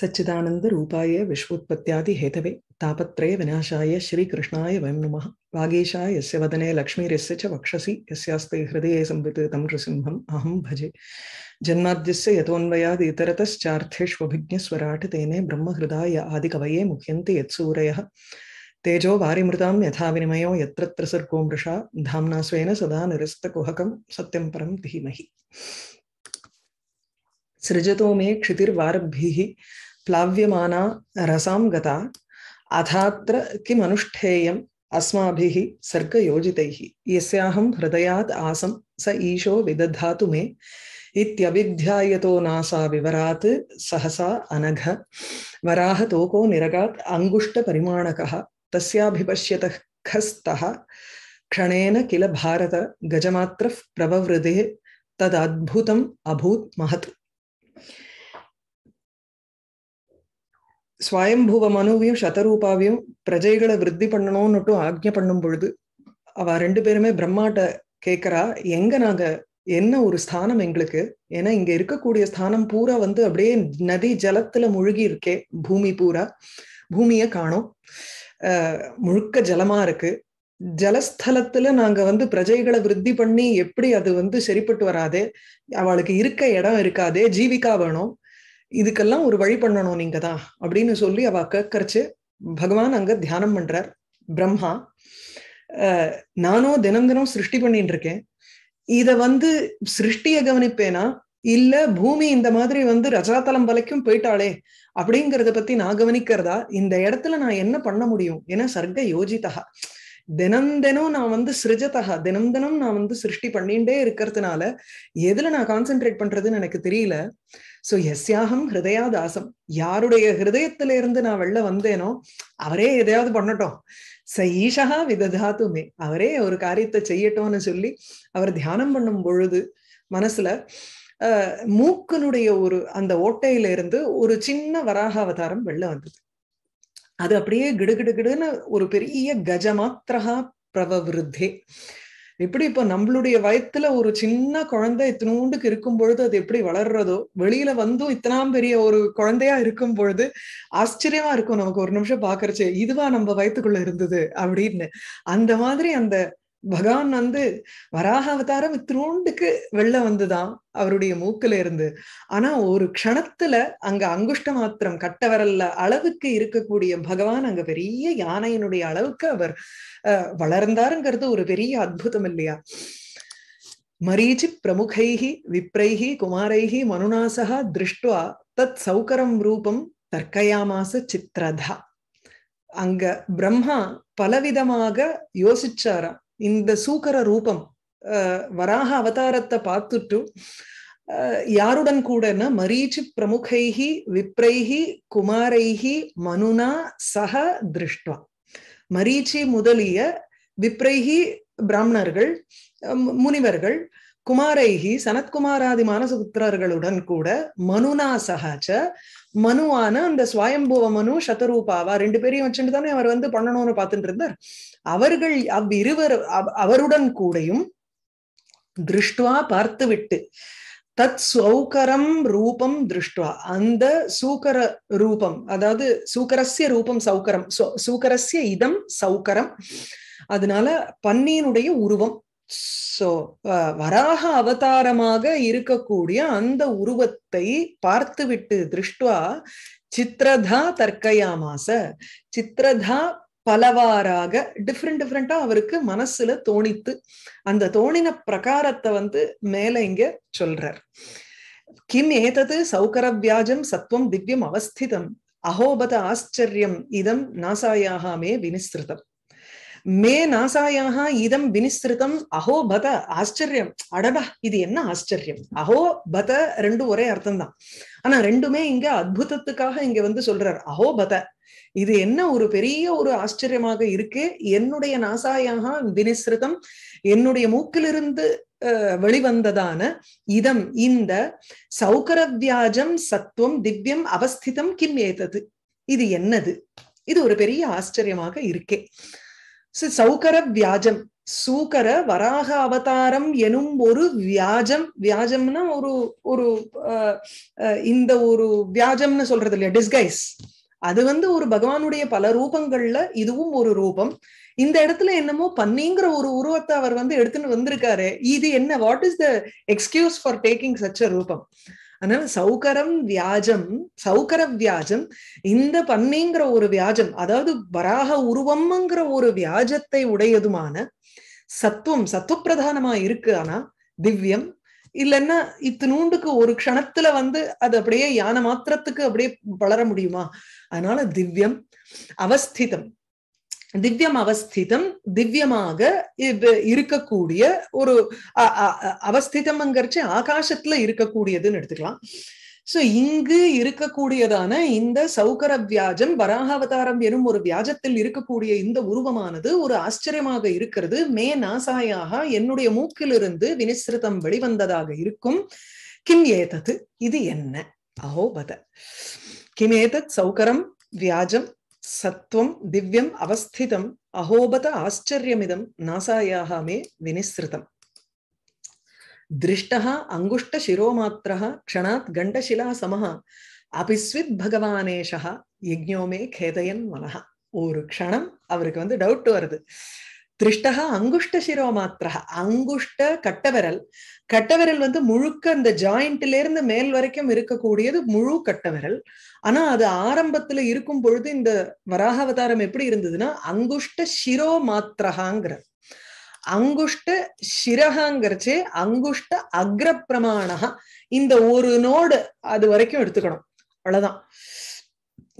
सच्चिदानंद रूपाय विश्वोत्पत्ति विश्वोत्पत्त्यादिहेतवे तापत्रय विनाशाय श्रीकृष्णाय वयम नुम वागेशा यस्य वदने लक्ष्मीर्यस्य च वक्षसि यस्यास्ते हृदये तम नृसिंहम् अहम भजे जन्माद्यस्य इतरतश्चार्थेष्वभिज्ञस्वराट तेने ब्रह्म आदि कवये मुह्यन्ते यत्सूरय तेजो वारिमृतां यथा विनिमयो यत्रत्र सर्गो मृषा धाम्ना स्वेन सदा निरस्तकुहकं सत्यं परं धीमहि सृजतो मे क्षितिर्वारभिः प्लाव्यमाना रसाम गता अथात्र किमनुष्ठेयम् अस्माभिः सर्गयोजितैः यस्याहं हृदयात् आसं स ईशो विदधातु मे इत्यभिध्यायतो नासा विवरात् सहसा अनघ वराहतोको निरगात् अङ्गुष्टपरिमाणकः तस्याभिपश्यतः खस्तः क्षणेन किल भारत गजमात्रः प्रववृदे तदद्भुतम् अभूत् महत् ஸ்வயம்பூவ மனுவையும் சதரூபாவையும் பிரஜைகளை விருத்தி பண்ணணும்னுட்டும் ஆக்ஞை பண்ணும் பொழுது அவ ரெண்டு பேருமே பிரம்மாட்ட கேட்கறா எங்க நாங்க என்ன ஒரு ஸ்தானம் எங்களுக்கு ஏன்னா இங்க இருக்கக்கூடிய ஸ்தானம் பூரா வந்து அப்படியே நதி ஜலத்துல முழுகி இருக்கே பூமி பூரா பூமிய காணும் முழுக்க ஜலமா இருக்கு ஜலஸ்தலத்துல நாங்க வந்து பிரஜைகளை விருத்தி பண்ணி எப்படி அது வந்து சரிப்பட்டு வராதே அவளுக்கு இருக்க இடம் இருக்காதே ஜீவிகா வேணும் இதுக்கெல்லாம் ஒரு வழி பண்ணணும் நீங்க தான் அப்படின்னு சொல்லி அவ கேக்கரைச்சு பகவான் அங்க தியானம் பண்றார் பிரம்மா நானும் தினம் தினம் சிருஷ்டி பண்ணிட்டு இருக்கேன் இத வந்து சிருஷ்டிய கவனிப்பேனா இல்ல பூமி இந்த மாதிரி வந்து ரஜாதலம் வலைக்கும் போயிட்டாளே அப்படிங்கறத பத்தி நான் கவனிக்கிறதா இந்த இடத்துல நான் என்ன பண்ண முடியும் ஏன்னா சர்க்க யோஜிதா தினம் தினம் நான் வந்து சிருஜதா தினம் தினம் நான் வந்து சிருஷ்டி பண்ணிட்டே இருக்கிறதுனால எதுல நான் கான்சென்ட்ரேட் பண்றதுன்னு எனக்கு தெரியல சோ எஸ்யாகம் ஹிருதயாதாசம் யாருடைய ஹிருதயத்தில இருந்து நான் வெளில வந்தேனோ அவரே எதையாவது பண்ணட்டும் ச ஈஷகா விததாத்துமே அவரே ஒரு காரியத்தை செய்யட்டும்னு சொல்லி அவர் தியானம் பண்ணும் பொழுது மனசுல மூக்கனுடைய ஒரு அந்த ஓட்டையில இருந்து ஒரு சின்ன வராக அவதாரம் வெளில வந்தது அது அப்படியே கிடுகிடுகிடுன்னு ஒரு பெரிய கஜமாத்திரகா பிரவருத்தே எப்படி இப்ப நம்மளுடைய வயத்துல ஒரு சின்ன குழந்தை இத்தினூண்டுக்கு இருக்கும் பொழுது அது எப்படி வளர்றதோ வெளியில வந்தும் இத்தனாம் பெரிய ஒரு குழந்தையா இருக்கும் பொழுது ஆச்சரியமா இருக்கும் நமக்கு ஒரு நிமிஷம் பாக்குறச்சு இதுவா நம்ம வயத்துக்குள்ள இருந்தது அப்படின்னு அந்த மாதிரி அந்த பகவான் வந்து வராக அவதாரம் இத்திரூண்டுக்கு வெளில வந்துதான் அவருடைய மூக்குல இருந்து ஆனா ஒரு க்ஷணத்துல அங்க அங்குஷ்ட மாத்திரம் கட்ட வரல அளவுக்கு இருக்கக்கூடிய பகவான் அங்க பெரிய யானையினுடைய அளவுக்கு அவர் வளர்ந்தாருங்கிறது ஒரு பெரிய அற்புதம் இல்லையா மரீச்சி பிரமுகைஹி விப்ரைஹி குமாரைஹி மனுநாசகா திருஷ்டுவா தத் சௌகரம் ரூபம் தர்க்கயாமாச சித்ரதா அங்க பிரம்மா பலவிதமாக யோசிச்சாராம் இந்த சூக்கர ரூபம் வராக அவதாரத்தை பார்த்துட்டு யாருடன் கூடனா மரீச்சு பிரமுகைஹி விப்ரைஹி குமாரைஹி மனுனா சக திருஷ்டா மரீச்சி முதலிய விப்ரைஹி பிராமணர்கள் முனிவர்கள் குமாரைஹி சனத்குமாராதி மானசபுத்திரர்களுடன் கூட மனுனா சகாச்ச மனுவான அந்த சுவாயம்புவ மனு சதரூபாவா ரெண்டு பேரையும் வச்சுட்டு தானே அவர் வந்து பண்ணணும்னு பார்த்துட்டு இருந்தார் அவர்கள் அவ்விருவர் அவருடன் கூடையும் திருஷ்டுவா பார்த்து விட்டு தத் சௌகரம் ரூபம் திருஷ்டுவா அந்த சூக்கர ரூபம் அதாவது சூக்கரஸ்ய ரூபம் சௌகரம் சூக்கரஸ்ய இதம் சௌகரம் அதனால பன்னியினுடைய உருவம் சோ வராக அவதாரமாக இருக்கக்கூடிய அந்த உருவத்தை பார்த்துவிட்டு திருஷ்டுவா சித்திரதா தற்கையாமாச சித்திரதா பலவாறாக டிஃப்ரெண்ட் டிஃப்ரெண்டா அவருக்கு மனசுல தோணித்து அந்த தோணின பிரகாரத்தை வந்து மேல இங்க சொல்றார் கிம் ஏதது சௌகரவியாஜம் சத்வம் திவ்யம் அவஸ்திதம் அகோபத ஆச்சரியம் இதம் நாசாயாகாமே மே வினிஸ்திருதம் மே நாசாயாக இதம் வினிஸ்திருதம் அஹோ பத ஆச்சரியம் அடடா இது என்ன ஆச்சரியம் அஹோ பத ரெண்டும் ஒரே அர்த்தம் தான் ஆனா ரெண்டுமே இங்க அத்தத்துக்காக இங்க வந்து சொல்றார் அஹோ பத இது என்ன ஒரு பெரிய ஒரு ஆச்சரியமாக இருக்கு என்னுடைய நாசாயாக வினிஸ்திருத்தம் என்னுடைய மூக்கிலிருந்து வெளிவந்ததான இதம் இந்த சௌகரவியாஜம் சத்துவம் திவ்யம் அவஸ்திதம் கிம் ஏத்தது இது என்னது இது ஒரு பெரிய ஆச்சரியமாக இருக்கே சௌகர வியாஜம் சூக்கர வராக அவதாரம் எனும் ஒரு வியாஜம் வியாஜம்னா ஒரு ஒரு இந்த ஒரு வியாஜம்னு சொல்றது இல்லையா டிஸ்கைஸ் அது வந்து ஒரு பகவானுடைய பல ரூபங்கள்ல இதுவும் ஒரு ரூபம் இந்த இடத்துல என்னமோ பன்னிங்கிற ஒரு உருவத்தை அவர் வந்து எடுத்துன்னு வந்திருக்காரு இது என்ன what is the excuse for taking such ரூபம் அதனால சௌகரம் வியாஜம் சௌகர வியாஜம் இந்த பன்னிங்கிற ஒரு வியாஜம் அதாவது வராக உருவம்ங்கிற ஒரு வியாஜத்தை உடையதுமான சத்துவம் சத்துவப்பிரதானமா இருக்கு ஆனா திவ்யம் இல்லைன்னா நூண்டுக்கு ஒரு க்ஷணத்துல வந்து அது அப்படியே யானை மாத்திரத்துக்கு அப்படியே வளர முடியுமா அதனால திவ்யம் அவஸ்திதம் திவ்யம் அவஸ்திதம் திவ்யமாக இருக்கக்கூடிய ஒரு அவஸ்திதம்ங்கிறச்சு ஆகாசத்துல இருக்கக்கூடியதுன்னு எடுத்துக்கலாம் சோ இங்கு இருக்கக்கூடியதான இந்த சௌகர வியாஜம் வராக அவதாரம் எனும் ஒரு வியாஜத்தில் இருக்கக்கூடிய இந்த உருவமானது ஒரு ஆச்சரியமாக இருக்கிறது மே நாசாயாக என்னுடைய மூக்கிலிருந்து வினிசிருதம் வெளிவந்ததாக இருக்கும் கிம் ஏதது இது என்ன அஹோபத கிம் ஏதத் சௌகரம் வியாஜம் சத்வம் திவ்யம் அவஸ்திதம் அகோபத ஆச்சரியமிதம் நாசாயாக மே வினிஸ்ருதம் திருஷ்டா அங்குஷ்ட சிரோமாத்திரா க்ஷணாத் கண்டசிலா சமஹா அபிஸ்வித் பகவானேஷா யஜ்ஞோமே கேதயன் மனஹா ஒரு க்ஷணம் அவருக்கு வந்து டவுட் வருது திருஷ்டா அங்குஷ்ட சிரோ மாத்திர அங்குஷ்ட கட்டவிரல் கட்டவிரல் வந்து முழுக்க அந்த ஜாயிண்ட்ல இருந்து மேல் வரைக்கும் இருக்கக்கூடியது முழு கட்டவிரல் ஆனா அது ஆரம்பத்துல இருக்கும் பொழுது இந்த வராக அவதாரம் எப்படி இருந்ததுன்னா அங்குஷ்ட சிரோ சிரோமாத்திரகாங்கிற அங்குஷ்ட சிரகாங்கிறச்சே அங்குஷ்ட அக்ரப்பிரமாணா இந்த ஒரு நோடு அது வரைக்கும் எடுத்துக்கணும் அவ்வளவுதான்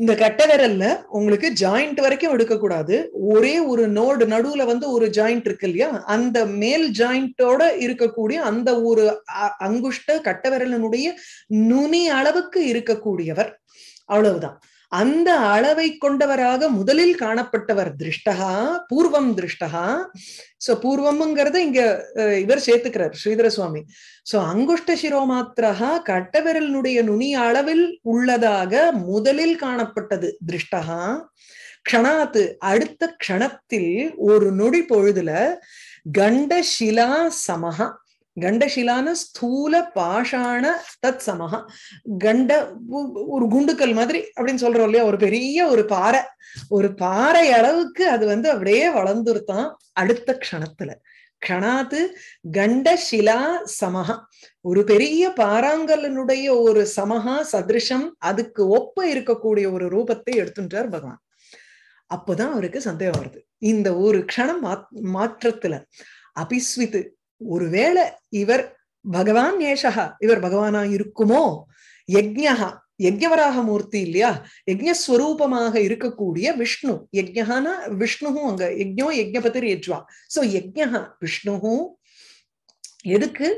இந்த கட்டவரல்ல உங்களுக்கு ஜாயிண்ட் வரைக்கும் எடுக்கக்கூடாது ஒரே ஒரு நோடு நடுவுல வந்து ஒரு ஜாயிண்ட் இருக்கு இல்லையா அந்த மேல் ஜாயிண்டோட இருக்கக்கூடிய அந்த ஒரு அங்குஷ்ட கட்டவரலனுடைய நுனி அளவுக்கு இருக்கக்கூடியவர் அவ்வளவுதான் அந்த அளவை கொண்டவராக முதலில் காணப்பட்டவர் திருஷ்டகா பூர்வம் திருஷ்டகா சோ பூர்வம்ங்கிறத இங்க இவர் சேர்த்துக்கிறார் ஸ்ரீதர சுவாமி சோ அங்குஷ்ட சிரோமாத்திரகா கட்டவிரலினுடைய நுனி அளவில் உள்ளதாக முதலில் காணப்பட்டது திருஷ்டகா க்ஷணாத்து அடுத்த க்ஷணத்தில் ஒரு நொடி பொழுதுல கண்டசிலா சமஹா கண்டசிலான ஸ்தூல பாஷான தத் சமஹா கண்ட ஒரு குண்டுக்கல் மாதிரி அப்படின்னு சொல்றோம் இல்லையா ஒரு பெரிய ஒரு பாறை ஒரு பாறை அளவுக்கு அது வந்து அப்படியே வளர்ந்துருத்தான் அடுத்த க்ஷணத்துல கணாத்து கண்டசிலா சமஹா ஒரு பெரிய பாராங்கலனுடைய ஒரு சமஹா சதிருஷம் அதுக்கு ஒப்ப இருக்கக்கூடிய ஒரு ரூபத்தை எடுத்துட்டார் பகவான் அப்பதான் அவருக்கு சந்தேகம் வருது இந்த ஒரு க்ஷணம் மாற்றத்துல அபிஸ்வித்து ஒருவேளை இவர் பகவான் ஏஷகா இவர் பகவானா இருக்குமோ யஜ்யா யஜ்யவராக மூர்த்தி இல்லையா யஜ்யஸ்வரூபமாக இருக்கக்கூடிய விஷ்ணு யஜ்யகானா விஷ்ணுவும் அங்க யஜ்யோ யஜ்யபதிர் யஜ்வா சோ யஜ்யா விஷ்ணுவும் எதுக்கு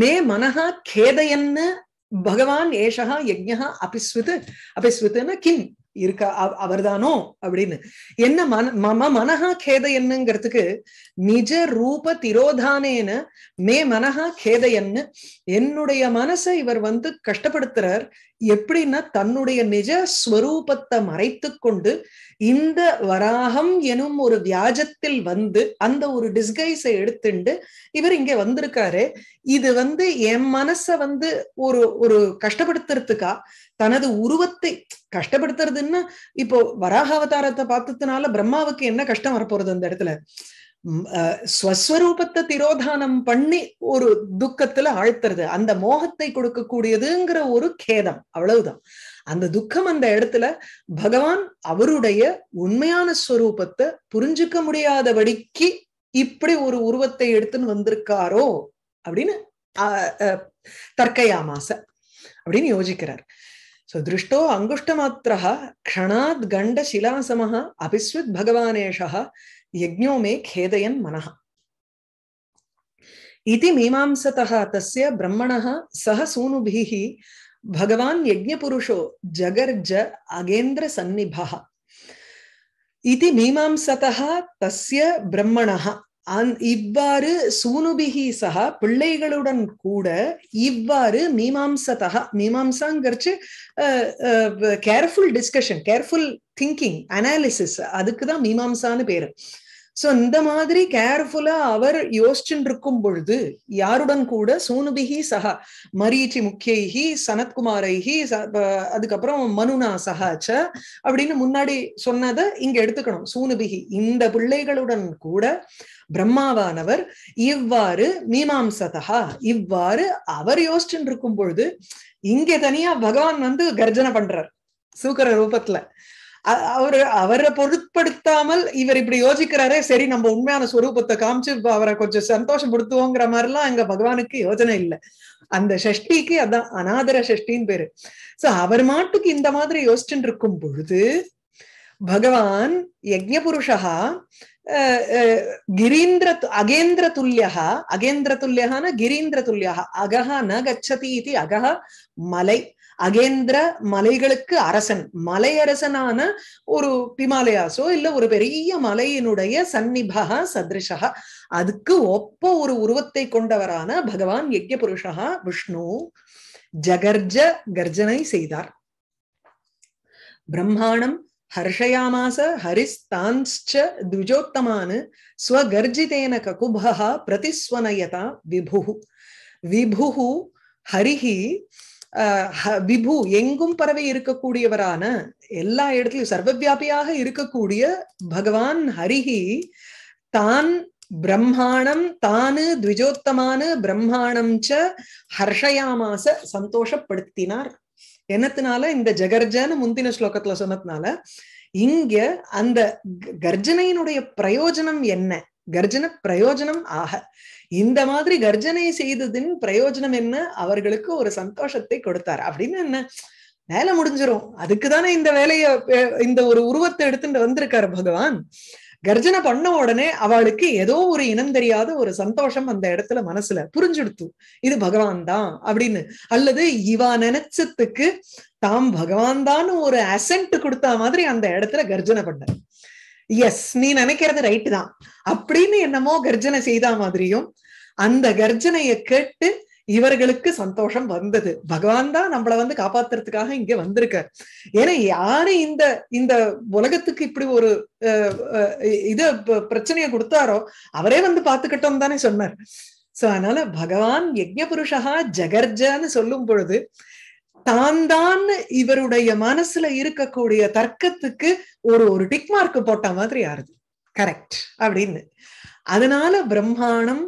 மே மனஹா கேதையன்னு பகவான் ஏஷகா யஜ்யா அபிஸ்வித் அபிஸ்வித்னா கிம் இருக்கா அவர் தானோ அப்படின்னு என்ன மன மம மனஹா கேத என்னங்கிறதுக்கு நிஜ ரூப திரோதானேன்னு மே மனஹா கேதையன்னு என்னுடைய மனசை இவர் வந்து கஷ்டப்படுத்துறார் எப்படின்னா தன்னுடைய நிஜ ஸ்வரூபத்தை மறைத்து கொண்டு இந்த வராகம் எனும் ஒரு வியாஜத்தில் வந்து அந்த ஒரு டிஸ்கைஸை எடுத்துண்டு இவர் இங்க வந்திருக்காரு இது வந்து என் மனச வந்து ஒரு ஒரு கஷ்டப்படுத்துறதுக்கா தனது உருவத்தை கஷ்டப்படுத்துறதுன்னா இப்போ வராக அவதாரத்தை பார்த்ததுனால பிரம்மாவுக்கு என்ன கஷ்டம் வரப்போறது அந்த இடத்துல ஸ்வஸ்வரூபத்தை திரோதானம் பண்ணி ஒரு துக்கத்துல ஆழ்த்துறது அந்த மோகத்தை கொடுக்கக்கூடியதுங்கிற ஒரு கேதம் அவ்வளவுதான் அந்த துக்கம் அந்த இடத்துல பகவான் அவருடைய உண்மையான ஸ்வரூபத்தை புரிஞ்சுக்க முடியாதபடிக்கு இப்படி ஒரு உருவத்தை எடுத்துன்னு வந்திருக்காரோ அப்படின்னு தர்க்கையாமாச அப்படின்னு யோசிக்கிறார் சோ திருஷ்டோ அங்குஷ்டமாத்திரா க்ஷணாத் கண்ட சிலாசமஹ அபிஸ்வித் பகவானேஷா யஜ்ஞோ மே கேதயன் மனஹ இது மீமாசத்தः தஸ்ய பிரம்மணः சக சூனுபிः பகவான் யஜ்ஞபுருஷோ ஜகர்ஜ அகேந்திர சந்நிபः இது மீமாசத்தः தஸ்ய பிரம்மணः இவ்வாறு சூனுபிகி சக பிள்ளைகளுடன் கூட இவ்வாறு மீமாம்சதா மீமாம்சாங்கிறச்சு careful discussion careful thinking analysis அதுக்கு தான் மீமாம்சான்னு பேரு சோ இந்த மாதிரி கேர்ஃபுல்லா அவர் யோசிச்சுட்டு இருக்கும் பொழுது யாருடன் கூட சூனுபிகி சஹா மரீச்சி முக்கியைகி சனத்குமாரைஹி அதுக்கப்புறம் மனுனா சஹாச்ச அப்படின்னு முன்னாடி சொன்னதை இங்க எடுத்துக்கணும் சூனுபிகி இந்த பிள்ளைகளுடன் கூட பிரம்மாவானவர் இவ்வாறு மீமாம்சதா இவ்வாறு அவர் யோசிச்சுட்டு இருக்கும் பொழுது இங்க தனியா பகவான் வந்து கர்ஜனை பண்றார் சூக்கர ரூபத்துல அவர் அவரை பொருட்படுத்தாமல் இவர் இப்படி யோசிக்கிறாரே சரி நம்ம உண்மையான ஸ்வரூபத்தை காமிச்சு அவரை கொஞ்சம் சந்தோஷப்படுத்துவோங்கிற மாதிரிலாம் அங்க பகவானுக்கு யோஜனை இல்லை அந்த ஷஷ்டிக்கு அதான் அனாதர ஷஷ்டின்னு பேரு சோ அவர் மாட்டுக்கு இந்த மாதிரி யோசிச்சுட்டு இருக்கும் பொழுது பகவான் யஜ்யபுருஷா கிரீந்திர அகேந்திர துல்லியா அகேந்திர துல்லியான கிரீந்திர துல்லியா அகஹா ந கச்சதி இது அகஹா மலை அகேந்திர மலைகளுக்கு அரசன் மலையரசனான ஒரு பிமாலயாசோ இல்ல ஒரு பெரிய மலையினுடைய சந்நிபகா சதிருஷா அதுக்கு ஒப்ப ஒரு உருவத்தை கொண்டவரான பகவான் யஜ்ய புருஷா விஷ்ணு ஜகர்ஜ கர்ஜனை செய்தார் பிரம்மாணம் ஹர்ஷயாமாச ஹரிஸ்தான்ச்ச த்விஜோத்தமானு ஸ்வகர்ஜிதேன ககுபா பிரதிஸ்வனயதா விபு விபு ஹரிஹி விபு எங்கும் பரவி இருக்கக்கூடியவரான எல்லா இடத்துலயும் சர்வவியாபியாக இருக்கக்கூடிய பகவான் ஹரிஹி தான் பிரம்மாணம் தானு த்விஜோத்தமான பிரம்மாணம் ச ஹர்ஷயாமாச சந்தோஷப்படுத்தினார் என்னத்தினால இந்த ஜெகர்ஜன் முந்தின ஸ்லோகத்துல சொன்னதுனால இங்க அந்த கர்ஜனையினுடைய பிரயோஜனம் என்ன கர்ஜன பிரயோஜனம் ஆக இந்த மாதிரி கர்ஜனை செய்ததின் பிரயோஜனம் என்ன அவர்களுக்கு ஒரு சந்தோஷத்தை கொடுத்தார் அப்படின்னு என்ன வேலை முடிஞ்சிடும் அதுக்குதானே இந்த வேலைய இந்த ஒரு உருவத்தை எடுத்துட்டு வந்திருக்காரு பகவான் கர்ஜனை பண்ண உடனே அவளுக்கு ஏதோ ஒரு இனம் தெரியாத ஒரு சந்தோஷம் அந்த இடத்துல மனசுல புரிஞ்சுடுத்து இது பகவான் தான் அப்படின்னு அல்லது இவா நினைச்சத்துக்கு தாம் பகவான் தான் ஒரு அசென்ட் கொடுத்த மாதிரி அந்த இடத்துல கர்ஜனை பண்ண எஸ் நீ நினைக்கிறது ரைட்டு தான் அப்படின்னு என்னமோ கர்ஜனை செய்த மாதிரியும் அந்த கர்ஜனையை கேட்டு இவர்களுக்கு சந்தோஷம் வந்தது பகவான் தான் நம்மள வந்து காப்பாத்துறதுக்காக இங்க வந்திருக்க ஏன்னா யாரு இந்த இந்த உலகத்துக்கு இப்படி ஒரு இது பிரச்சனைய கொடுத்தாரோ அவரே வந்து பாத்துக்கிட்டோம் தானே சொன்னார் சோ அதனால பகவான் யஜ்ய புருஷா ஜகர்ஜன்னு சொல்லும் பொழுது தான் தான் இவருடைய மனசுல இருக்கக்கூடிய தர்க்கத்துக்கு ஒரு ஒரு டிக் மார்க் போட்ட மாதிரி ஆறுது கரெக்ட் அப்படின்னு அதனால பிரம்மாணம்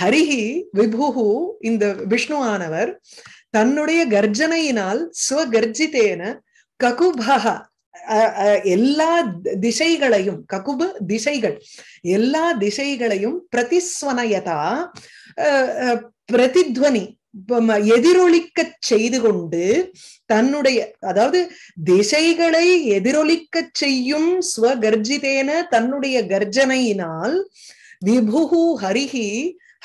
ஹரிஹி விபுஹு இந்த விஷ்ணு ஆனவர் தன்னுடைய கர்ஜனையினால் சுவகர்ஜித்தேன ககுபக எல்லா திசைகளையும் ககுப திசைகள் எல்லா திசைகளையும் பிரதிஸ்வனயதா பிரதித்வனி எதிரொலிக்க செய்து கொண்டு தன்னுடைய அதாவது திசைகளை எதிரொலிக்க செய்யும் ஸ்வகர்ஜிதேன தன்னுடைய கர்ஜனையினால் விபுகு ஹரிஹி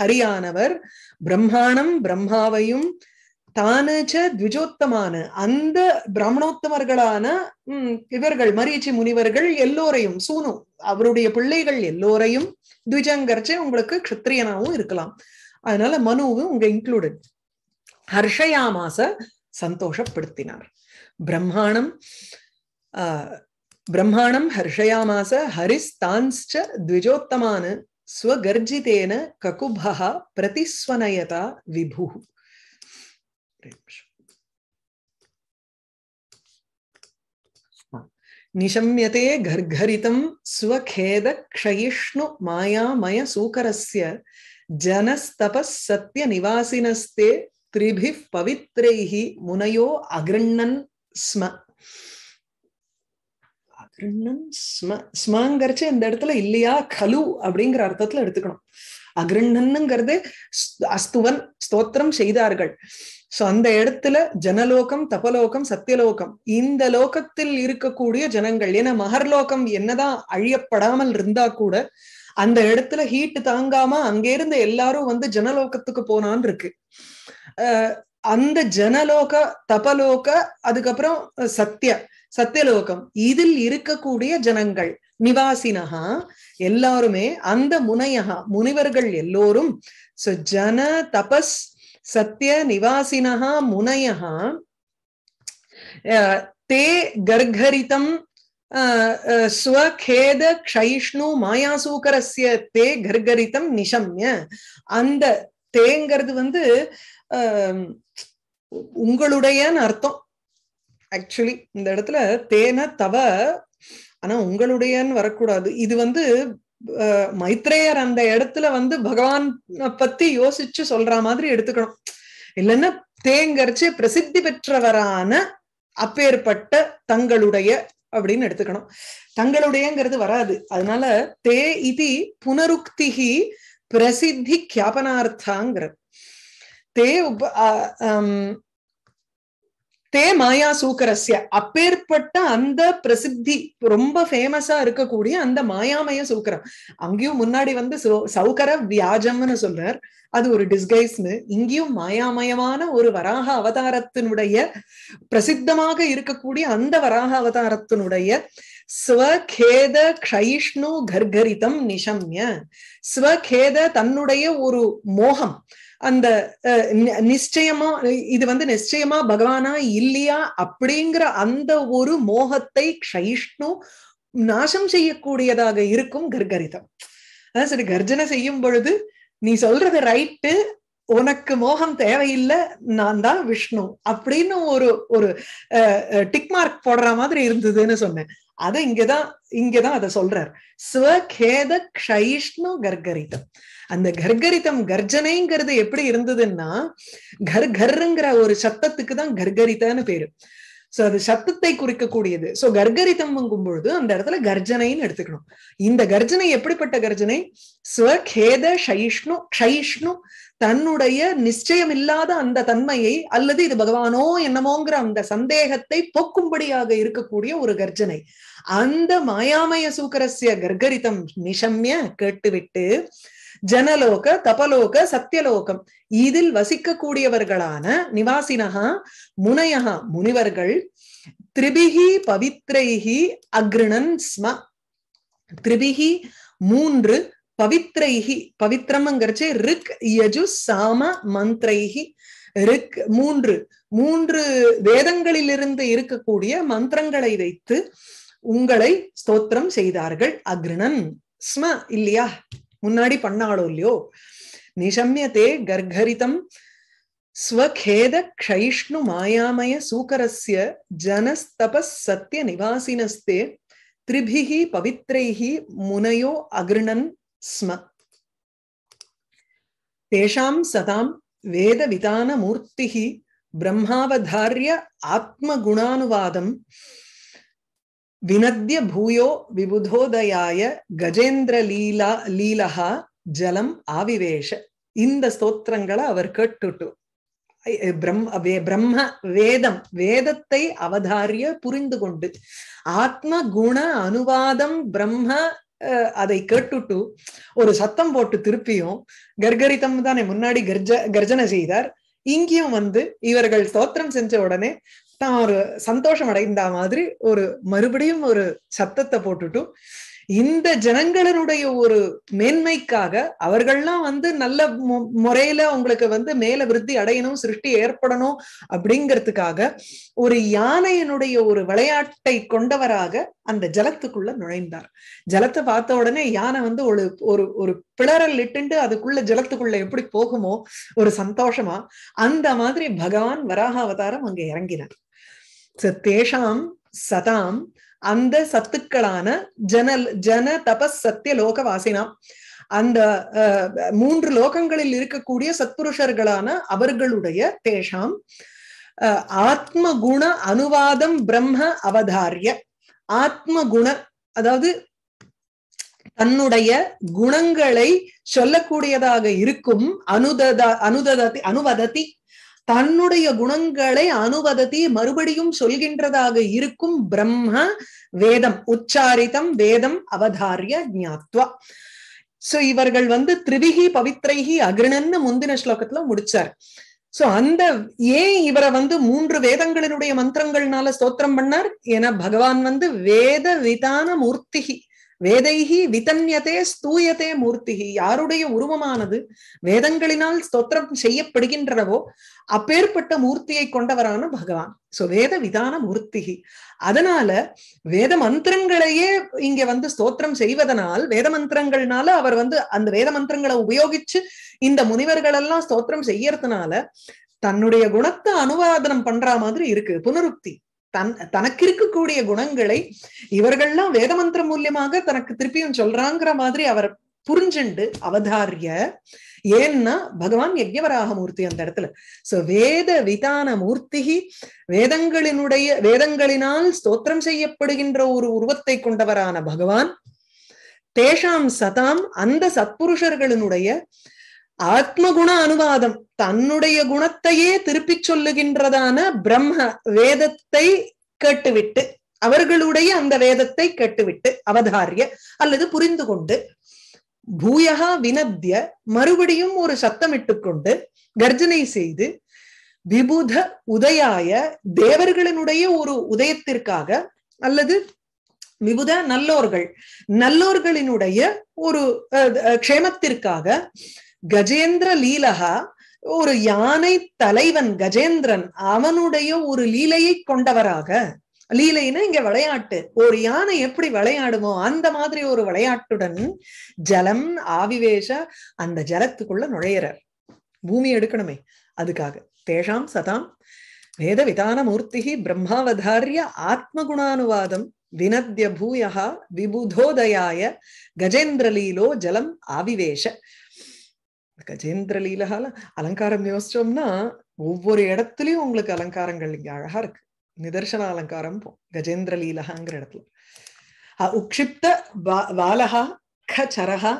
ஹரியானவர் பிரம்மாணம் பிரம்மாவையும் தானஜ த்விஜோத்தமான அந்த பிராமணோத்தமர்களான உம் இவர்கள் மரீச்சி முனிவர்கள் எல்லோரையும் சூனு அவருடைய பிள்ளைகள் எல்லோரையும் த்விஜங்கர்ஜ உங்களுக்கு க்ஷத்ரியனாவும் இருக்கலாம் அதனால மனுவும் உங்க இன்க்ளூடட் हर्षयामास सन्तोषपडुत्तिनार् ब्रह्माणं ब्रह्माणं हर्षयामास हरिस्तांश्च द्विजोत्तमान् स्वगर्जितेन ककुभः प्रतिस्वनयता विभुः निशम्यते घर्घरितं स्वखेदक्षयिष्णुमायामयसूकरस्य जनस्तपः सत्यनिवासिनस्ते திரிபி பவித்ரைஹி முனையோ அகிருண்ணன் ஸ்ம அகிருண்ணன் ஸ்ம ஸ்மங்கிறச்சு இந்த இடத்துல இல்லையா கலு அப்படிங்கிற அர்த்தத்துல எடுத்துக்கணும் அகிருண்ணன்னுங்கிறது அஸ்துவன் ஸ்தோத்திரம் செய்தார்கள் சோ அந்த இடத்துல ஜனலோகம் தபலோகம் சத்தியலோகம் இந்த லோகத்தில் இருக்கக்கூடிய ஜனங்கள் ஏன்னா மகர்லோகம் என்னதான் அழியப்படாமல் இருந்தா கூட அந்த இடத்துல ஹீட் தாங்காம அங்கிருந்த இருந்து எல்லாரும் வந்து ஜனலோகத்துக்கு போனான் இருக்கு அந்த ஜனலோக தபலோக அதுக்கப்புறம் சத்திய சத்தியலோகம் இதில் இருக்கக்கூடிய ஜனங்கள் நிவாசினகா எல்லாருமே அந்த முனையகா முனிவர்கள் எல்லோரும் ஜன தபஸ் சத்திய நிவாசினகா முனையகா தே கர்கரிதம் ஸ்வகேத கைஷ்ணு மாயாசூக்கரஸ்ய தே கர்கரித்தம் நிஷம்ய அந்த தேங்கிறது வந்து உங்களுடையன்னு அர்த்தம் ஆக்சுவலி இந்த இடத்துல தேன தவ ஆனா உங்களுடையன்னு வரக்கூடாது இது வந்து மைத்ரேயர் அந்த இடத்துல வந்து பகவான் பத்தி யோசிச்சு சொல்ற மாதிரி எடுத்துக்கணும் இல்லைன்னா தேங்கரிச்சு பிரசித்தி பெற்றவரான அப்பேற்பட்ட தங்களுடைய அப்படின்னு எடுத்துக்கணும் தங்களுடையங்கிறது வராது அதனால தே இதி புனருக்திகி பிரசித்தி கியாபனார்த்தாங்கிறது தே உப தே மாயா சூக்கரஸ்ய அப்பேற்பட்ட அந்த பிரசித்தி ரொம்ப ஃபேமஸா இருக்கக்கூடிய அந்த மாயாமய சூக்கரம் அங்கேயும் முன்னாடி வந்து சௌகர வியாஜம்னு சொல்றார் அது ஒரு டிஸ்கைஸ்னு இங்கேயும் மாயாமயமான ஒரு வராக அவதாரத்தினுடைய பிரசித்தமாக இருக்கக்கூடிய அந்த வராக அவதாரத்தினுடைய ஸ்வகேத கைஷ்ணு கர்கரிதம் நிஷம்ய ஸ்வகேத தன்னுடைய ஒரு மோகம் அந்த நிச்சயமா இது வந்து நிச்சயமா பகவானா இல்லையா அப்படிங்கிற அந்த ஒரு மோகத்தை கைஷ்ணு நாசம் செய்யக்கூடியதாக இருக்கும் கர்கரிதம் சரி கர்ஜனை செய்யும் பொழுது நீ சொல்றது ரைட்டு உனக்கு மோகம் தேவையில்லை நான் தான் விஷ்ணு அப்படின்னு ஒரு ஒரு டிக் மார்க் போடுற மாதிரி இருந்ததுன்னு சொன்னேன் அதை இங்கதான் இங்கதான் அதை சொல்றார் ஸ்வகேத கைஷ்ணு கர்கரிதம் அந்த கர்கரிதம் கர்ஜனைங்கிறது எப்படி இருந்ததுன்னா கர்கருங்கிற ஒரு சத்தத்துக்கு தான் கர்கரிதான்னு பேரு சோ அது சத்தத்தை குறிக்கக்கூடியது சோ கர்கரிதம்ங்கும் பொழுது அந்த இடத்துல கர்ஜனைன்னு எடுத்துக்கணும் இந்த கர்ஜனை எப்படிப்பட்ட கர்ஜனை ஸ்வகேத சைஷ்ணு ஷயிஷ்ணு தன்னுடைய நிச்சயம் இல்லாத அந்த தன்மையை அல்லது இது பகவானோ என்னமோங்கிற அந்த சந்தேகத்தை போக்கும்படியாக இருக்கக்கூடிய ஒரு கர்ஜனை அந்த மாயாமய சூக்கரசிய கர்கரிதம் நிஷம்ய கேட்டுவிட்டு ஜனலோக தபலோக சத்தியலோகம் இதில் வசிக்கக்கூடியவர்களான நிவாசினகா முனையகா முனிவர்கள் திரிபிகி பவித்ரைஹி அக்ரணன் ஸ்ம திரிபிகி மூன்று பவித்ரைஹி பவித்ரம்ங்கிறச்சே ரிக் யஜு சாம மந்த்ரைஹி ரிக் மூன்று மூன்று வேதங்களிலிருந்து இருக்கக்கூடிய மந்திரங்களை வைத்து உங்களை ஸ்தோத்திரம் செய்தார்கள் அக்ரணன் ஸ்ம இல்லையா முன்னாடி பண்ணாளோ இல்லையோ நிஷம்யத்தே கர்கரிதம் ஸ்வகேத க்ஷைஷ்ணு மாயாமய சூக்கரஸ்ய ஜனஸ்தபஸ் சத்திய நிவாசினஸ்தே திரிபிஹி பவித்ரைஹி முனையோ அகிருணன் ஸ்ம தேஷாம் சதாம் வேதவிதான மூர்த்திஹி ब्रह्मावधार्य आत्मगुणानुवादं வினத்திய பூயோ விபுதோதயாய கஜேந்திர லீலா லீலஹா ஜலம் ஆவிவேஷ இந்த ஸ்தோத்திரங்களை அவர் கேட்டுட்டு பிரம்ம பிரம்ம வேதம் வேதத்தை அவதாரிய புரிந்து கொண்டு ஆத்ம குண அனுவாதம் பிரம்ம அதை கேட்டுட்டு ஒரு சத்தம் போட்டு திருப்பியும் கர்கரித்தம் தானே முன்னாடி கர்ஜ கர்ஜனை செய்தார் இங்கேயும் வந்து இவர்கள் ஸ்தோத்திரம் செஞ்ச உடனே தான் ஒரு சந்தோஷம் அடைந்த மாதிரி ஒரு மறுபடியும் ஒரு சத்தத்தை போட்டுட்டும் இந்த ஜனங்களினுடைய ஒரு மேன்மைக்காக அவர்கள்லாம் வந்து நல்ல முறையில உங்களுக்கு வந்து மேல விருத்தி அடையணும் சிருஷ்டி ஏற்படணும் அப்படிங்கிறதுக்காக ஒரு யானையினுடைய ஒரு விளையாட்டை கொண்டவராக அந்த ஜலத்துக்குள்ள நுழைந்தார் ஜலத்தை பார்த்த உடனே யானை வந்து ஒரு ஒரு ஒரு பிளறல் இட்டுண்டு அதுக்குள்ள ஜலத்துக்குள்ள எப்படி போகுமோ ஒரு சந்தோஷமா அந்த மாதிரி பகவான் வராக அவதாரம் அங்க இறங்கினார் தேஷாம் சதாம் அந்த சத்துக்களான ஜன ஜன தபஸ் சத்திய லோக வாசினாம் அந்த மூன்று லோகங்களில் இருக்கக்கூடிய சத்புருஷர்களான அவர்களுடைய தேஷாம் ஆத்ம குண அனுவாதம் பிரம்ம அவதாரிய ஆத்ம குண அதாவது தன்னுடைய குணங்களை சொல்லக்கூடியதாக இருக்கும் அனுதத அனுததி அனுவததி தன்னுடைய குணங்களை அனுவதத்தி மறுபடியும் சொல்கின்றதாக இருக்கும் பிரம்ம வேதம் உச்சாரிதம் வேதம் அவதாரிய ஞாத்வா சோ இவர்கள் வந்து திரிவிகி பவித்ரைகி அகிருணன்னு முந்தின ஸ்லோகத்துல முடிச்சார் சோ அந்த ஏன் இவரை வந்து மூன்று வேதங்களினுடைய மந்திரங்கள்னால ஸ்தோத்திரம் பண்ணார் என பகவான் வந்து வேத விதான மூர்த்திகி வேதைகி விதன்யதே ஸ்தூயதே மூர்த்திகி யாருடைய உருவமானது வேதங்களினால் ஸ்தோத்திரம் செய்யப்படுகின்றனவோ அப்பேற்பட்ட மூர்த்தியை கொண்டவரான பகவான் சோ வேத விதான மூர்த்திகி அதனால வேத மந்திரங்களையே இங்க வந்து ஸ்தோத்திரம் செய்வதனால் வேத மந்திரங்கள்னால அவர் வந்து அந்த வேத மந்திரங்களை உபயோகிச்சு இந்த முனிவர்கள் எல்லாம் ஸ்தோத்திரம் செய்யறதுனால தன்னுடைய குணத்தை அனுவாதனம் பண்ற மாதிரி இருக்கு புனருக்தி தன் தனக்கு இருக்கக்கூடிய குணங்களை இவர்கள்லாம் மந்திர மூலியமாக தனக்கு திருப்பியும் சொல்றாங்கிற மாதிரி அவர் புரிஞ்சுண்டு அவதாரிய ஏன்னா பகவான் யஜ்யவராக மூர்த்தி அந்த இடத்துல சோ வேத விதான மூர்த்தி வேதங்களினுடைய வேதங்களினால் ஸ்தோத்திரம் செய்யப்படுகின்ற ஒரு உருவத்தை கொண்டவரான பகவான் தேஷாம் சதாம் அந்த சத்புருஷர்களினுடைய ஆத்ம குண அனுவாதம் தன்னுடைய குணத்தையே திருப்பி சொல்லுகின்றதான பிரம்ம வேதத்தை கேட்டுவிட்டு அவர்களுடைய அந்த வேதத்தை கேட்டுவிட்டு அவதாரிய அல்லது புரிந்து கொண்டு பூயகா வினத்திய மறுபடியும் ஒரு சத்தமிட்டு கொண்டு கர்ஜனை செய்து விபுத உதயாய தேவர்களினுடைய ஒரு உதயத்திற்காக அல்லது விபுத நல்லோர்கள் நல்லோர்களினுடைய ஒரு க்ஷேமத்திற்காக கஜேந்திர லீலகா ஒரு யானை தலைவன் கஜேந்திரன் அவனுடைய ஒரு லீலையை கொண்டவராக லீலைன்னா இங்க விளையாட்டு ஒரு யானை எப்படி விளையாடுமோ அந்த மாதிரி ஒரு விளையாட்டுடன் ஜலம் ஆவிவேஷ அந்த ஜலத்துக்குள்ள நுழையிறார் பூமி எடுக்கணுமே அதுக்காக தேஷாம் சதாம் வேத விதான மூர்த்தி பிரம்மாவதாரிய ஆத்மகுணானுவாதம் வினத்திய பூயா விபுதோதயாய கஜேந்திரலீலோ ஜலம் ஆவிவேஷ கஜேந்திர லீலகால அலங்காரம் யோசிச்சோம்னா ஒவ்வொரு இடத்துலயும் உங்களுக்கு அலங்காரங்கள் இங்க அழகா இருக்கு நிதர்சன அலங்காரம் போ கஜேந்திர லீலகாங்கிற இடத்துல உக்ஷிப்த வாலகா கரகா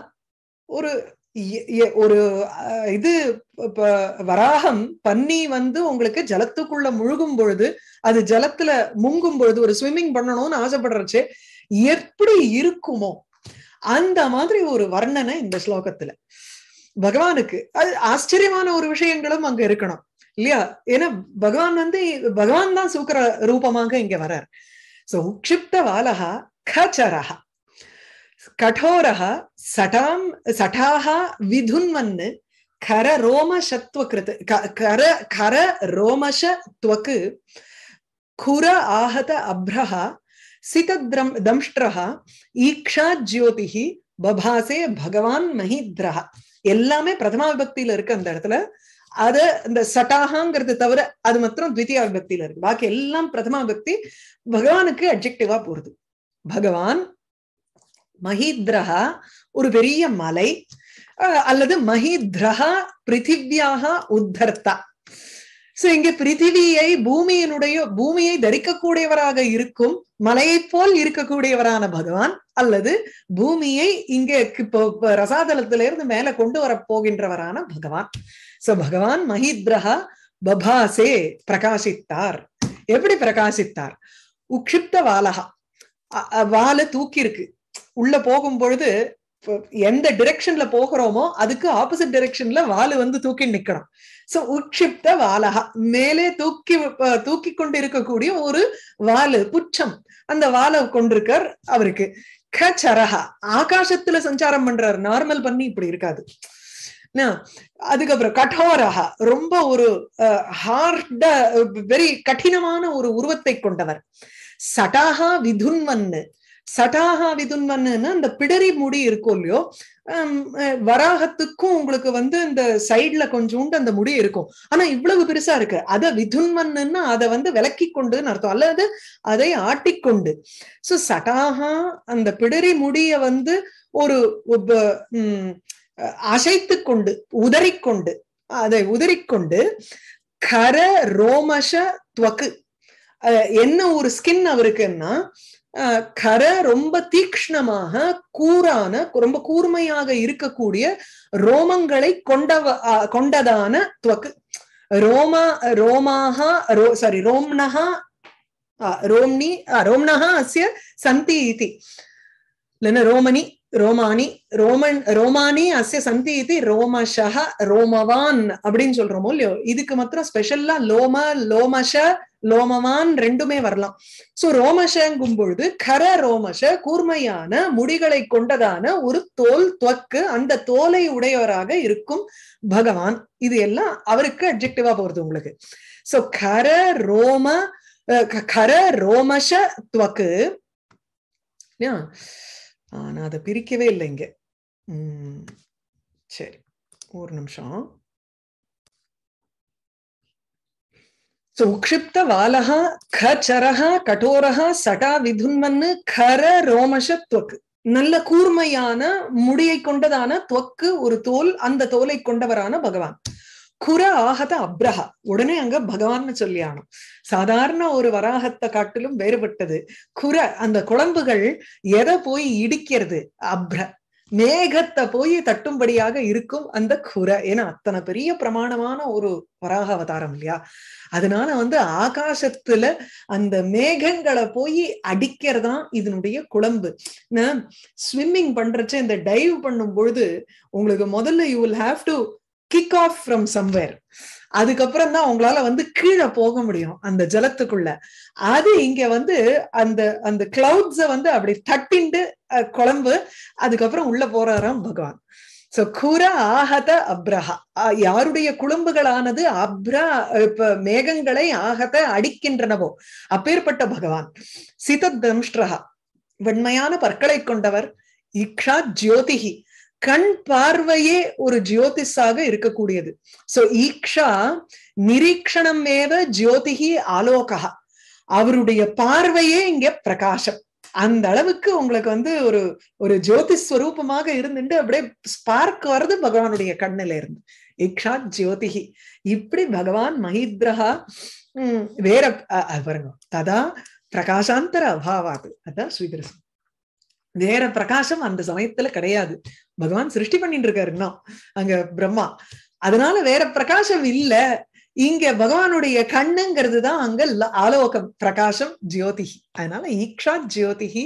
ஒரு ஒரு இது வராகம் பன்னி வந்து உங்களுக்கு ஜலத்துக்குள்ள முழுகும் பொழுது அது ஜலத்துல முங்கும் பொழுது ஒரு ஸ்விம்மிங் பண்ணணும்னு ஆசைப்படுறச்சு எப்படி இருக்குமோ அந்த மாதிரி ஒரு வர்ணனை இந்த ஸ்லோகத்துல பகவானுக்கு அது ஆச்சரியமான ஒரு விஷயங்களும் அங்க இருக்கணும் இல்லையா ஏன்னா பகவான் வந்து பகவான் தான் சூக்கர ரூபமாக இங்க வர்றார் சோ உக்ஷிப்த வாலகா கச்சரஹா கठोरः சடாம் சட்டாக விதுன்வன்னு கர கிருத்து கர கர ரோமஷ துவக்கு குர ஆஹத சித திரம் தம்ஷ்டரஹ ஈக்ஷா ஜோதிஹி பபாசே பகவான் மஹித்ரஹா எல்லாமே பிரதமா விபக்தியில இருக்கு அந்த இடத்துல அது இந்த சட்டாகாங்கிறது தவிர அது மாத்திரம் த்விதியா விபக்தியில இருக்கு பாக்கி எல்லாம் பிரதமா விபக்தி பகவானுக்கு அப்ஜெக்டிவா போறது பகவான் மஹித்ரஹா ஒரு பெரிய மலை அல்லது மஹித்ரஹா பிருத்திவியாக உத்தர்த்தா சோ இங்க பிரித்திவியை பூமியினுடைய பூமியை தரிக்கக்கூடியவராக இருக்கும் மலையை போல் இருக்கக்கூடியவரான பகவான் அல்லது பூமியை இங்கே இப்போ ரசாதலத்தில இருந்து மேல கொண்டு வர போகின்றவரான பகவான் சோ பகவான் மஹித்ரஹா பபாசே பிரகாசித்தார் எப்படி பிரகாசித்தார் உக்ஷிப்த வாலகா வால தூக்கி இருக்கு உள்ள போகும் பொழுது எந்த டிரெக்ஷன்ல போகிறோமோ அதுக்கு ஆப்போசிட் டிரெக்ஷன்ல வாலு வந்து தூக்கி நிக்கணும் சோ உட்சிப்த வாலகா மேலே தூக்கி தூக்கி கொண்டு இருக்கக்கூடிய ஒரு வாலு புச்சம் அந்த வாலை கொண்டிருக்கார் அவருக்கு க சரஹா ஆகாசத்துல சஞ்சாரம் பண்றாரு நார்மல் பண்ணி இப்படி இருக்காது அதுக்கப்புறம் கடோரஹா ரொம்ப ஒரு ஹார்ட வெரி கடினமான ஒரு உருவத்தை கொண்டவர் சடாஹா விதுன்வன்னு சடாகா விதுன்வன்னு அந்த பிடரி முடி இருக்கும் இல்லையோ வராகத்துக்கும் உங்களுக்கு வந்து இந்த சைட்ல கொஞ்சோண்டு அந்த முடி இருக்கும் ஆனா இவ்வளவு பெருசா இருக்கு அத விதுன்மன்னு அதை வந்து விளக்கி கொண்டுன்னு அர்த்தம் அல்லது அதை ஆட்டிக்கொண்டு சோ சடாகா அந்த பிடரி முடிய வந்து ஒரு உம் அசைத்து கொண்டு உதறிக்கொண்டு அதை உதறிக்கொண்டு கர ரோமஷ துவக்கு என்ன ஒரு ஸ்கின் அவருக்குன்னா கர ரொம்ப தீக்ஷ்ணமாக கூறான ரொம்ப கூர்மையாக இருக்கக்கூடிய ரோமங்களை கொண்டவ கொண்டதான துவக்கு ரோமா ரோமாக ரோ சாரி ரோம்னஹா ரோம்னி ரோம்னஹா அஸ்ய சந்தி இல்லைன்னா ரோமணி ரோமானி ரோமன் ரோமானி அஸ்ய சந்தி இது ரோமஷஹ ரோமவான் அப்படின்னு சொல்றோமோ இல்லையோ இதுக்கு மாத்திரம் ஸ்பெஷல்லா லோம லோமஷ லோமவான் ரெண்டுமே வரலாம் சோ ரோமஷங்கும் பொழுது கர ரோமஷ கூர்மையான முடிகளை கொண்டதான ஒரு தோல் துவக்கு அந்த தோலை உடையவராக இருக்கும் பகவான் இது எல்லாம் அவருக்கு அப்ஜெக்டிவா போறது உங்களுக்கு சோ கர ரோம கர ரோமஷ துவக்கு ஆனா அதை பிரிக்கவே இல்லை இங்க உம் சரி ஒரு நிமிஷம் சோ உக்ஷிப்த வாலஹா க சரஹா கடோரஹா சடா விதுன்மன்னு கர ரோமஷ துவக்கு நல்ல கூர்மையான முடியை கொண்டதான துவக்கு ஒரு தோல் அந்த தோலை கொண்டவரான பகவான் குர ஆகத அப்ரஹ உடனே அங்க பகவான்னு சொல்லியானும் சாதாரண ஒரு வராகத்தை காட்டிலும் வேறுபட்டது குர அந்த குழம்புகள் எதை போய் இடிக்கிறது அப்ர மேகத்தை போய் தட்டும்படியாக இருக்கும் அந்த குர ஏன்னா அத்தனை பெரிய பிரமாணமான ஒரு வராக அவதாரம் இல்லையா அதனால வந்து ஆகாசத்துல அந்த மேகங்களை போய் அடிக்கிறதா இதனுடைய குழம்பு ஸ்விம்மிங் பண்றச்ச இந்த டைவ் பண்ணும் பொழுது உங்களுக்கு முதல்ல you will have to kick off from somewhere அதுக்கப்புறம் தான் உங்களால வந்து கீழே போக முடியும் அந்த ஜலத்துக்குள்ள அது இங்க வந்து அந்த அந்த கிளவுட்ஸ வந்து அப்படி தட்டிண்டு குழம்பு அதுக்கப்புறம் உள்ள போறாராம் பகவான் சோ குர ஆகத அப்ரஹா யாருடைய குழும்புகளானது அப்ரா இப்ப மேகங்களை ஆகத அடிக்கின்றனவோ அப்பேற்பட்ட பகவான் சித தம்ஷ்டரா வெண்மையான பற்களை கொண்டவர் இக்ஷா ஜோதிகி கண் பார்வையே ஒரு ஜியோதிஷாக இருக்கக்கூடியது சோ ஈக்ஷா நிரீக்ஷணம் மேவ ஜியோதிகி ஆலோகா அவருடைய பார்வையே இங்க பிரகாசம் அந்த அளவுக்கு உங்களுக்கு வந்து ஒரு ஒரு ஜோதி ஸ்வரூபமாக இருந்துட்டு அப்படியே ஸ்பார்க் வருது பகவானுடைய கண்ணில இருந்து ஈக்ஷா ஜோதிகி இப்படி பகவான் மஹித்ரஹா உம் வேற பாருங்க ததா பிரகாசாந்தர அபாவாது அதான் ஸ்வீகரிசம் வேற பிரகாசம் அந்த சமயத்துல கிடையாது பகவான் சிருஷ்டி பண்ணிட்டு இருக்காருன்னா அங்க பிரம்மா அதனால வேற பிரகாசம் இல்ல இங்க பகவானுடைய கண்ணுங்கிறது தான் அங்க ஆலோகம் பிரகாசம் ஜோதிஹி அதனால ஈக்ஷா ஜோதிஹி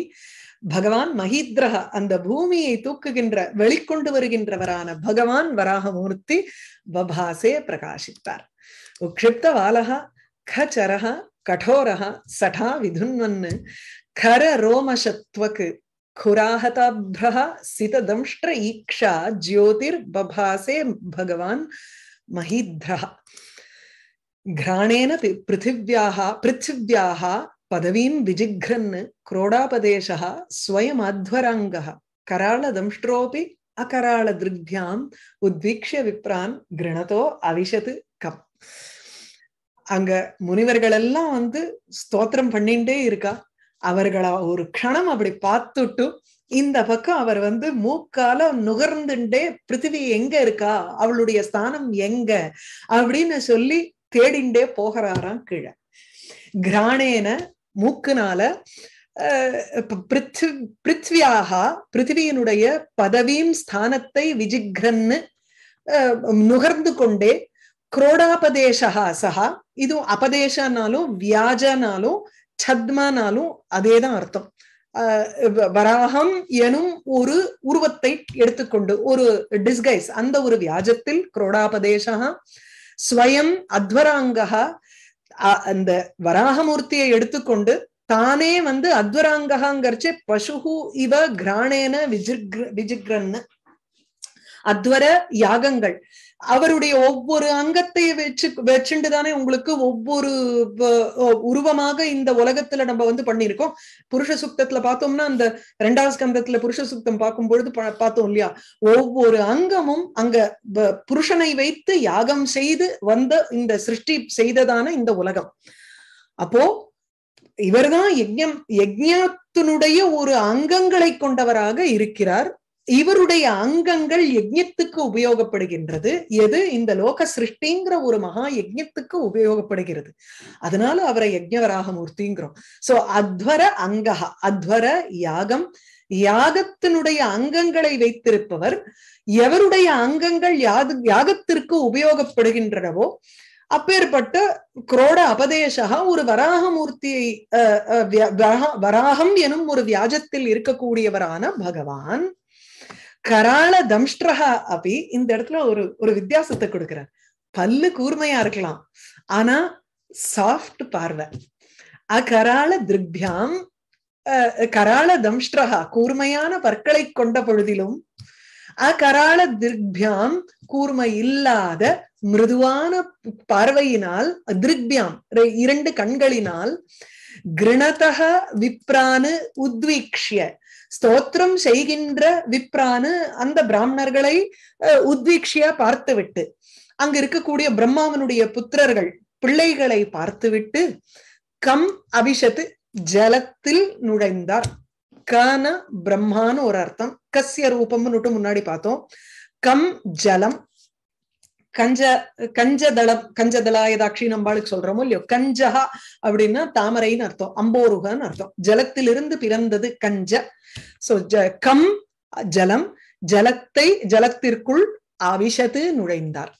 பகவான் மகித்ரக அந்த பூமியை தூக்குகின்ற வெளிக்கொண்டு வருகின்றவரான பகவான் வராகமூர்த்தி பபாசே பிரகாசித்தார் உக்ஷிப்த வாலகா கச்சரக கடோரக சடா விதுன்வன்னு கர ரோமசத்வக்கு खुराहताभ्रः सितदंष्ट्र ईक्षा ज्योतिर्बभासे भगवान् महीध्रः घ्राणेन पृथिव्याः पृथिव्याः पदवीं विजिघ्रन् क्रोडापदेशः स्वयमाध्वराङ्गः कराळदंष्ट्रोऽपि अकराळदृग्भ्याम् उद्वीक्ष्य विप्रान् गृणतो अविशत् கப் அங்க முனிவர்கள் எல்லாம் வந்து ஸ்தோத்திரம் பண்ணிட்டே இருக்கா அவர்களை ஒரு கணம் அப்படி பார்த்துட்டு இந்த பக்கம் அவர் வந்து மூக்கால நுகர்ந்துண்டே பிருத்திவி எங்க இருக்கா அவளுடைய ஸ்தானம் எங்க அப்படின்னு சொல்லி தேடிண்டே போகிறாராம் கீழே கிராணேன மூக்குனால பிருத்வியாக பிருத்திவியினுடைய பதவியும் ஸ்தானத்தை விஜிக்ரன்னு நுகர்ந்து கொண்டே குரோடாபதேசா சகா இது அபதேசனாலும் வியாஜனாலும் சத்மானாலும் அதேதான் அர்த்தம் வராகம் எனும் ஒரு உருவத்தை எடுத்துக்கொண்டு ஒரு டிஸ்கைஸ் அந்த ஒரு வியாஜத்தில் குரோடாபதேசா ஸ்வயம் அத்வராங்கா அந்த வராகமூர்த்தியை எடுத்துக்கொண்டு தானே வந்து அத்வராங்ககாங்கிறச்சே பசு இவ கிராணேன விஜிக்ர விஜிக்ரன்னு அத்வர யாகங்கள் அவருடைய ஒவ்வொரு அங்கத்தை வச்சு வச்சுண்டு தானே உங்களுக்கு ஒவ்வொரு உருவமாக இந்த உலகத்துல நம்ம வந்து பண்ணிருக்கோம் புருஷ சுத்தத்துல பார்த்தோம்னா அந்த ரெண்டாவது ஸ்கந்தத்துல புருஷ சுத்தம் பார்க்கும் பொழுது பார்த்தோம் இல்லையா ஒவ்வொரு அங்கமும் அங்க புருஷனை வைத்து யாகம் செய்து வந்த இந்த சிருஷ்டி செய்ததான இந்த உலகம் அப்போ இவர்தான் யஜ்யம் யஜ்ஞத்தினுடைய ஒரு அங்கங்களை கொண்டவராக இருக்கிறார் இவருடைய அங்கங்கள் யஜ்யத்துக்கு உபயோகப்படுகின்றது எது இந்த லோக சிருஷ்டிங்கிற ஒரு மகா யஜ்யத்துக்கு உபயோகப்படுகிறது அதனால அவரை யஜ்யவராக மூர்த்திங்கிறோம் சோ அத்வர அங்கஹா அத்வர யாகம் யாகத்தினுடைய அங்கங்களை வைத்திருப்பவர் எவருடைய அங்கங்கள் யாது யாகத்திற்கு உபயோகப்படுகின்றனவோ அப்பேற்பட்ட குரோட அபதேசா ஒரு வராகமூர்த்தியை வராகம் எனும் ஒரு வியாஜத்தில் இருக்கக்கூடியவரான பகவான் கராள தம்ஷ்டரா அப்படி இந்த இடத்துல ஒரு ஒரு வித்தியாசத்தை கொடுக்கிறார் பல்லு கூர்மையா இருக்கலாம் ஆனா சாஃப்ட் பார்வை அகராள திருப்தியாம் கராள தம்ஷ்டரா கூர்மையான பற்களை கொண்ட பொழுதிலும் அகராள திருப்தியாம் கூர்மை இல்லாத மிருதுவான பார்வையினால் திருப்தியாம் இரண்டு கண்களினால் கிருணதக விப்ரானு உத்வீக்ஷிய ஸ்தோத்திரம் செய்கின்ற விப்ரானு அந்த பிராமணர்களை உத்வீக்ஷியா விட்டு அங்க இருக்கக்கூடிய பிரம்மாவனுடைய புத்திரர்கள் பிள்ளைகளை பார்த்துவிட்டு கம் அபிஷத்து ஜலத்தில் நுழைந்தார் கன பிரம்மான்னு ஒரு அர்த்தம் கசிய ரூபம்னு விட்டு முன்னாடி பார்த்தோம் கம் ஜலம் கஞ்ச கஞ்சதள கஞ்சதளாயதாட்சி நம்பாளுக்கு சொல்றோமோ இல்லையோ கஞ்சஹா அப்படின்னா தாமரைன்னு அர்த்தம் அம்போருகன்னு அர்த்தம் ஜலத்திலிருந்து பிறந்தது கஞ்ச சோ ஜ கம் ஜலம் ஜலத்தை ஜலத்திற்குள் அவிஷத்து நுழைந்தார்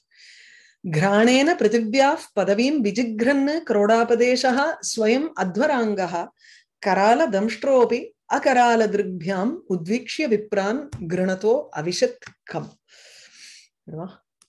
கிராணேன பிருத்திவியா பதவியும் விஜிக்ரன்னு கரோடாபதேசா ஸ்வயம் அத்வராங்கா கரால தம்ஷ்டோபி அகரால திருப்யாம் உத்வீக்ஷிய விப்ரான் கிருணதோ அவிஷத் கம்